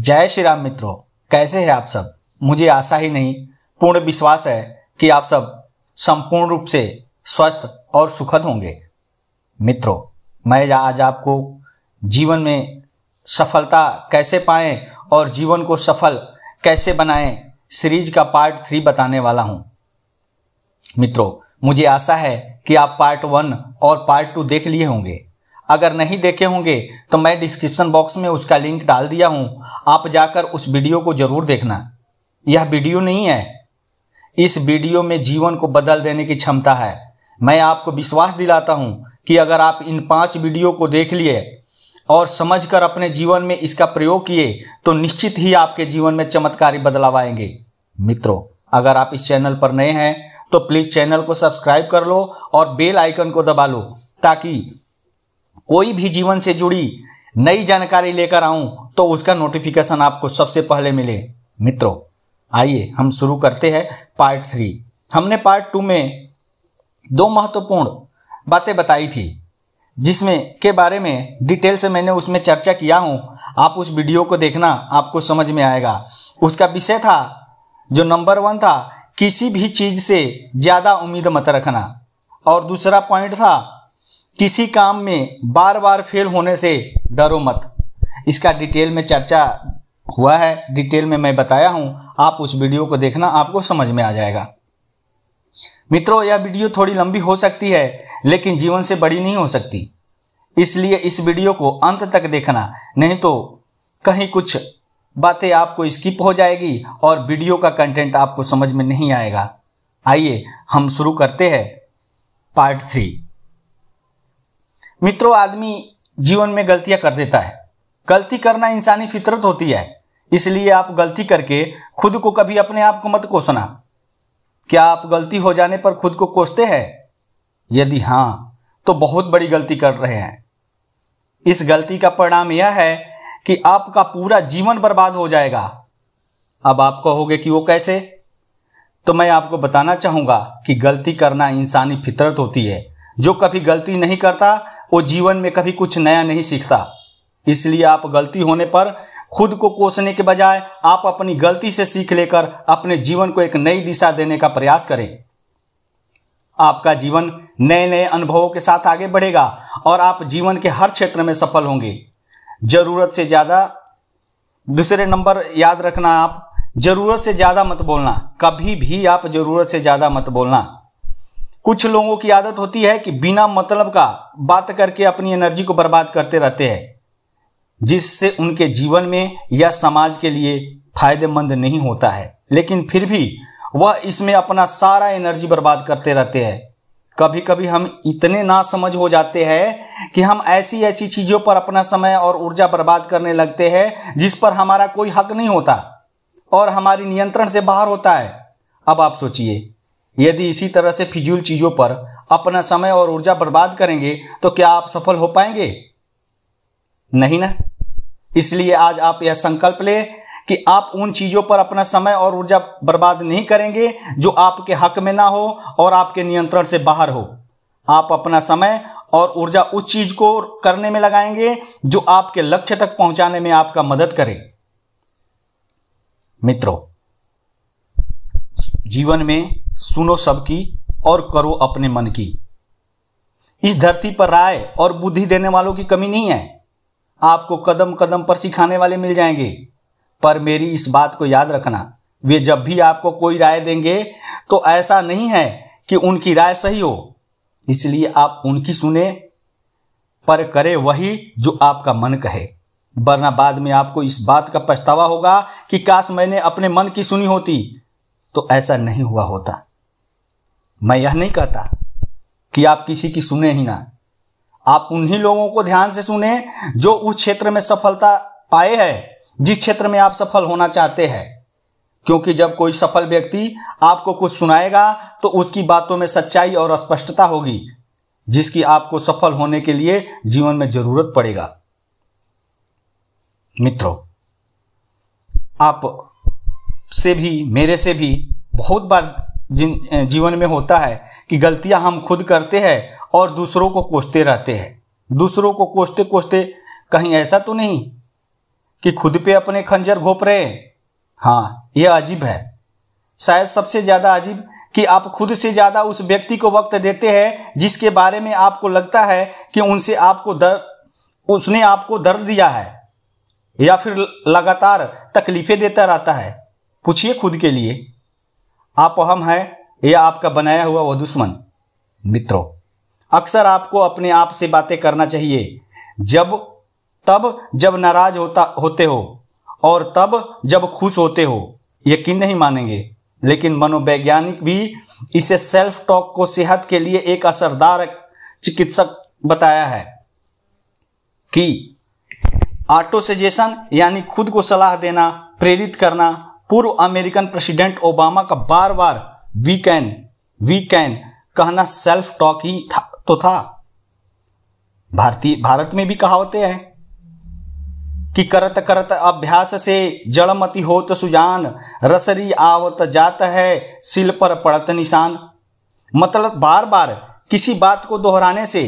जय श्री राम मित्रों कैसे हैं आप सब मुझे आशा ही नहीं पूर्ण विश्वास है कि आप सब संपूर्ण रूप से स्वस्थ और सुखद होंगे मित्रों मैं आज आपको जीवन में सफलता कैसे पाएं और जीवन को सफल कैसे बनाएं सीरीज का पार्ट थ्री बताने वाला हूं मित्रों मुझे आशा है कि आप पार्ट वन और पार्ट टू देख लिए होंगे अगर नहीं देखे होंगे तो मैं डिस्क्रिप्शन बॉक्स में उसका लिंक डाल दिया हूं आप जाकर उस वीडियो को जरूर देखना यह वीडियो नहीं है इस वीडियो में जीवन को बदल देने की क्षमता है मैं आपको विश्वास दिलाता हूं कि अगर आप इन पांच वीडियो को देख लिए और समझकर अपने जीवन में इसका प्रयोग किए तो निश्चित ही आपके जीवन में चमत्कारी बदलाव आएंगे मित्रों अगर आप इस चैनल पर नए हैं तो प्लीज चैनल को सब्सक्राइब कर लो और बेल आइकन को दबा लो ताकि कोई भी जीवन से जुड़ी नई जानकारी लेकर आऊं तो उसका नोटिफिकेशन आपको सबसे पहले मिले मित्रों आइए हम शुरू करते हैं पार्ट थ्री हमने पार्ट टू में दो महत्वपूर्ण बातें बताई थी जिसमें के बारे में डिटेल से मैंने उसमें चर्चा किया हूं आप उस वीडियो को देखना आपको समझ में आएगा उसका विषय था जो नंबर वन था किसी भी चीज से ज्यादा उम्मीद मत रखना और दूसरा पॉइंट था किसी काम में बार बार फेल होने से डरो मत इसका डिटेल में चर्चा हुआ है डिटेल में मैं बताया हूं आप उस वीडियो को देखना आपको समझ में आ जाएगा मित्रों यह वीडियो थोड़ी लंबी हो सकती है लेकिन जीवन से बड़ी नहीं हो सकती इसलिए इस वीडियो को अंत तक देखना नहीं तो कहीं कुछ बातें आपको स्किप हो जाएगी और वीडियो का कंटेंट आपको समझ में नहीं आएगा आइए हम शुरू करते हैं पार्ट थ्री मित्रों आदमी जीवन में गलतियां कर देता है गलती करना इंसानी फितरत होती है इसलिए आप गलती करके खुद को कभी अपने आप को मत कोसना क्या आप गलती हो जाने पर खुद को कोसते हैं यदि हाँ तो बहुत बड़ी गलती कर रहे हैं इस गलती का परिणाम यह है कि आपका पूरा जीवन बर्बाद हो जाएगा अब आप कहोगे कि वो कैसे तो मैं आपको बताना चाहूंगा कि गलती करना इंसानी फितरत होती है जो कभी गलती नहीं करता वो जीवन में कभी कुछ नया नहीं सीखता इसलिए आप गलती होने पर खुद को कोसने के बजाय आप अपनी गलती से सीख लेकर अपने जीवन को एक नई दिशा देने का प्रयास करें आपका जीवन नए नए अनुभवों के साथ आगे बढ़ेगा और आप जीवन के हर क्षेत्र में सफल होंगे जरूरत से ज़्यादा दूसरे नंबर याद रखना आप जरूरत से ज़्यादा मत बोलना कभी भी आप जरूरत से ज़्यादा मत बोलना कुछ लोगों की आदत होती है कि बिना मतलब का बात करके अपनी एनर्जी को बर्बाद करते रहते हैं जिससे उनके जीवन में या समाज के लिए फायदेमंद नहीं होता है लेकिन फिर भी वह इसमें अपना सारा एनर्जी बर्बाद करते रहते हैं कभी कभी हम इतने ना समझ हो जाते हैं कि हम ऐसी ऐसी चीजों पर अपना समय और ऊर्जा बर्बाद करने लगते हैं जिस पर हमारा कोई हक नहीं होता और हमारी नियंत्रण से बाहर होता है अब आप सोचिए यदि इसी तरह से फिजूल चीजों पर अपना समय और ऊर्जा बर्बाद करेंगे तो क्या आप सफल हो पाएंगे नहीं ना इसलिए आज आप यह संकल्प लें कि आप उन चीजों पर अपना समय और ऊर्जा बर्बाद नहीं करेंगे जो आपके हक में ना हो और आपके नियंत्रण से बाहर हो आप अपना समय और ऊर्जा उस चीज को करने में लगाएंगे जो आपके लक्ष्य तक पहुंचाने में आपका मदद करे मित्रों जीवन में सुनो सबकी और करो अपने मन की इस धरती पर राय और बुद्धि देने वालों की कमी नहीं है आपको कदम कदम पर सिखाने वाले मिल जाएंगे पर मेरी इस बात को याद रखना वे जब भी आपको कोई राय देंगे तो ऐसा नहीं है कि उनकी राय सही हो इसलिए आप उनकी सुने पर करें वही जो आपका मन कहे वरना बाद में आपको इस बात का पछतावा होगा कि काश मैंने अपने मन की सुनी होती तो ऐसा नहीं हुआ होता मैं यह नहीं कहता कि आप किसी की सुने ही ना आप उन्हीं लोगों को ध्यान से सुने जो उस क्षेत्र में सफलता पाए हैं जिस क्षेत्र में आप सफल होना चाहते हैं क्योंकि जब कोई सफल व्यक्ति आपको कुछ सुनाएगा तो उसकी बातों में सच्चाई और स्पष्टता होगी जिसकी आपको सफल होने के लिए जीवन में जरूरत पड़ेगा मित्रों आप से भी मेरे से भी बहुत बार जिन जीवन में होता है कि गलतियां हम खुद करते हैं और दूसरों को कोसते रहते हैं दूसरों को कोसते कोसते कहीं ऐसा तो नहीं कि खुद पे अपने खंजर घोप रहे हाँ यह अजीब है शायद सबसे ज़्यादा अजीब कि आप खुद से ज़्यादा उस व्यक्ति को वक्त देते हैं जिसके बारे में आपको लगता है कि उनसे आपको दर्द उसने आपको दर्द दिया है या फिर लगातार तकलीफें देता रहता है पूछिए खुद के लिए आप अहम है या आपका बनाया हुआ वह दुश्मन मित्रों अक्सर आपको अपने आप से बातें करना चाहिए जब तब जब नाराज होता होते हो और तब जब खुश होते हो यकीन नहीं मानेंगे लेकिन मनोवैज्ञानिक भी इसे सेल्फ टॉक को सेहत के लिए एक असरदार चिकित्सक बताया है कि ऑटोसजेशन यानी खुद को सलाह देना प्रेरित करना पूर्व अमेरिकन प्रेसिडेंट ओबामा का बार बार वी कैन वी कैन कहना सेल्फ टॉक ही था तो था भारतीय भारत में भी कहावते हैं कि करत करत अभ्यास से जड़मति होत सुजान रसरी आवत जात है सिल पर पड़त निशान मतलब बार बार किसी बात को दोहराने से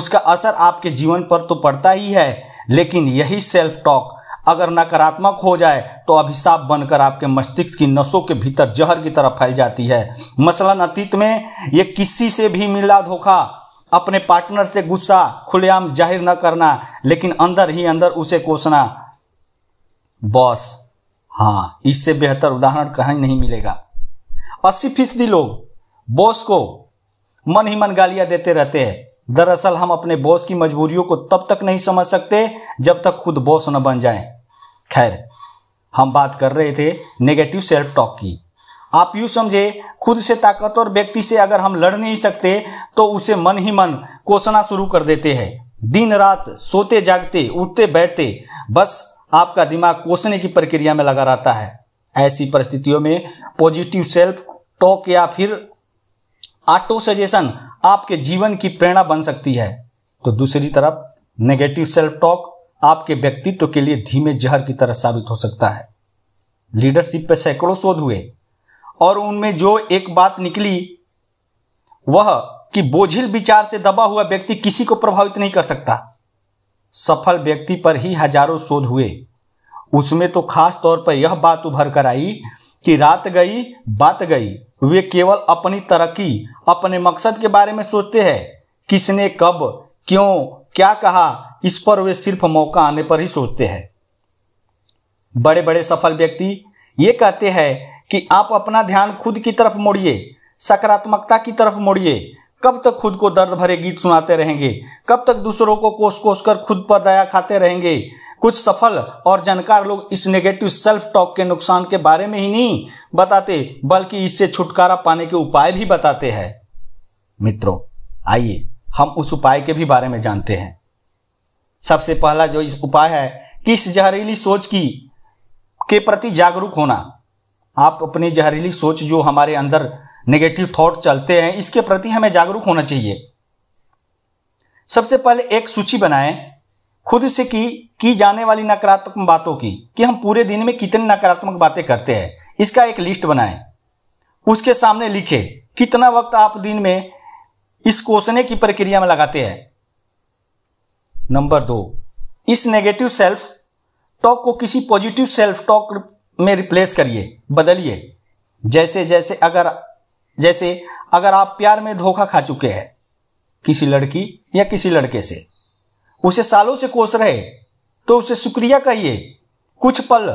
उसका असर आपके जीवन पर तो पड़ता ही है लेकिन यही सेल्फ टॉक अगर नकारात्मक हो जाए तो अभिशाप बनकर आपके मस्तिष्क की नसों के भीतर जहर की तरह फैल जाती है मसलन अतीत में ये किसी से भी मिला धोखा अपने पार्टनर से गुस्सा खुलेआम जाहिर न करना लेकिन अंदर ही अंदर उसे कोसना बॉस हाँ इससे बेहतर उदाहरण कहीं नहीं मिलेगा अस्सी फीसदी लोग बॉस को मन ही मन गालियां देते रहते हैं दरअसल हम अपने बॉस की मजबूरियों को तब तक नहीं समझ सकते जब तक खुद बॉस न बन जाएं। खैर हम बात कर रहे थे नेगेटिव सेल्फ टॉक की आप यू समझे खुद से ताकतवर व्यक्ति से अगर हम लड़ नहीं सकते तो उसे मन ही मन कोसना शुरू कर देते हैं दिन रात सोते जागते उठते बैठते बस आपका दिमाग कोसने की प्रक्रिया में लगा रहता है ऐसी परिस्थितियों में पॉजिटिव सेल्फ टॉक या फिर ऑटो सजेशन आपके जीवन की प्रेरणा बन सकती है तो दूसरी तरफ नेगेटिव सेल्फ टॉक आपके व्यक्तित्व के लिए धीमे जहर की तरह साबित हो सकता है लीडरशिप पर सैकड़ों शोध हुए और उनमें जो एक बात निकली वह कि बोझिल विचार से दबा हुआ व्यक्ति किसी को प्रभावित नहीं कर सकता सफल व्यक्ति पर ही हजारों शोध हुए उसमें तो खास तौर पर यह बात उभर कर आई कि रात गई बात गई वे केवल अपनी तरक्की अपने मकसद के बारे में सोचते हैं किसने कब क्यों क्या कहा इस पर वे सिर्फ मौका आने पर ही सोचते हैं बड़े बड़े सफल व्यक्ति ये कहते हैं कि आप अपना ध्यान खुद की तरफ मोड़िए सकारात्मकता की तरफ मोड़िए कब तक खुद को दर्द भरे गीत सुनाते रहेंगे कब तक दूसरों को कोस कोस कर खुद पर दया खाते रहेंगे कुछ सफल और जानकार लोग इस नेगेटिव सेल्फ टॉक के नुकसान के बारे में ही नहीं बताते बल्कि इससे छुटकारा पाने के उपाय भी बताते हैं मित्रों आइए हम उस उपाय के भी बारे में जानते हैं सबसे पहला जो उपाय है कि इस जहरीली सोच की के प्रति जागरूक होना आप अपनी जहरीली सोच जो हमारे अंदर नेगेटिव थॉट चलते हैं इसके प्रति हमें जागरूक होना चाहिए सबसे पहले एक सूची बनाएं खुद से की की जाने वाली नकारात्मक बातों की कि हम पूरे दिन में कितनी नकारात्मक बातें करते हैं इसका एक लिस्ट बनाएं उसके सामने लिखें कितना वक्त आप दिन में इस कोसने की प्रक्रिया में लगाते हैं नंबर दो इस नेगेटिव सेल्फ टॉक को किसी पॉजिटिव सेल्फ टॉक में रिप्लेस करिए बदलिए जैसे जैसे अगर जैसे अगर आप प्यार में धोखा खा चुके हैं किसी लड़की या किसी लड़के से उसे सालों से कोस रहे तो उसे शुक्रिया कहिए कुछ पल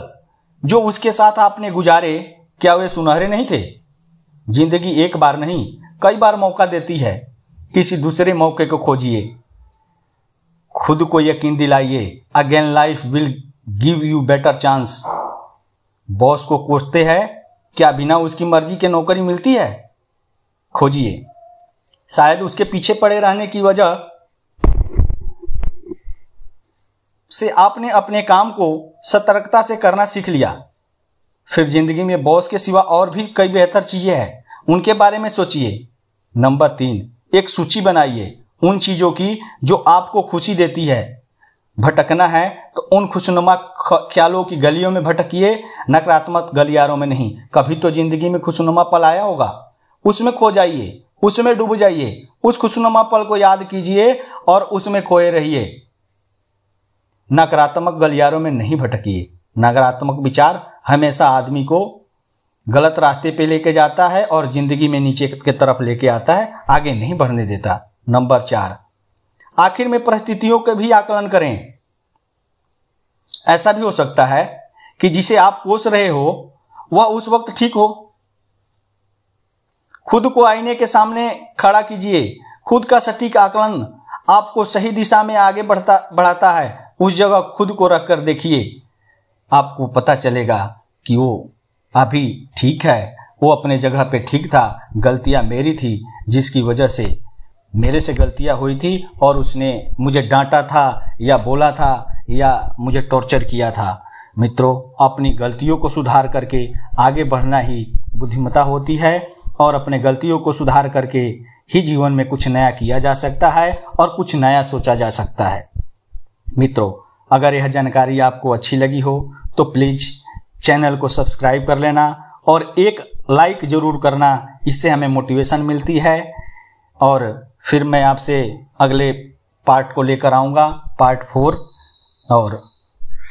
जो उसके साथ आपने गुजारे क्या वे सुनहरे नहीं थे जिंदगी एक बार नहीं कई बार मौका देती है किसी दूसरे मौके को खोजिए खुद को यकीन दिलाइए again life will give you better chance boss को कोसते हैं क्या बिना उसकी मर्जी के नौकरी मिलती है खोजिए शायद उसके पीछे पड़े रहने की वजह से आपने अपने काम को सतर्कता से करना सीख लिया फिर जिंदगी में बॉस के सिवा और भी कई बेहतर चीजें हैं उनके बारे में सोचिए नंबर तीन एक सूची बनाइए उन चीज़ों की जो आपको खुशी देती है भटकना है तो उन खुशनुमा ख्यालों की गलियों में भटकिए नकारात्मक गलियारों में नहीं कभी तो जिंदगी में खुशनुमा पल आया होगा उसमें खो जाइए उसमें डूब जाइए उस खुशनुमा पल को याद कीजिए और उसमें खोए रहिए नकारात्मक गलियारों में नहीं भटकिए नकारात्मक विचार हमेशा आदमी को गलत रास्ते पे लेके जाता है और जिंदगी में नीचे के तरफ लेके आता है आगे नहीं बढ़ने देता नंबर चार आखिर में परिस्थितियों का भी आकलन करें ऐसा भी हो सकता है कि जिसे आप कोस रहे हो वह उस वक्त ठीक हो खुद को आईने के सामने खड़ा कीजिए खुद का सटीक आकलन आपको सही दिशा में आगे बढ़ता बढ़ाता है उस जगह खुद को रखकर देखिए आपको पता चलेगा कि वो अभी ठीक है वो अपने जगह पे ठीक था गलतियां मेरी थी जिसकी वजह से मेरे से गलतियाँ हुई थी और उसने मुझे डांटा था या बोला था या मुझे टॉर्चर किया था मित्रों अपनी गलतियों को सुधार करके आगे बढ़ना ही बुद्धिमता होती है और अपने गलतियों को सुधार करके ही जीवन में कुछ नया किया जा सकता है और कुछ नया सोचा जा सकता है मित्रों अगर यह जानकारी आपको अच्छी लगी हो तो प्लीज़ चैनल को सब्सक्राइब कर लेना और एक लाइक ज़रूर करना इससे हमें मोटिवेशन मिलती है और फिर मैं आपसे अगले पार्ट को लेकर आऊँगा पार्ट फोर और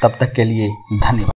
तब तक के लिए धन्यवाद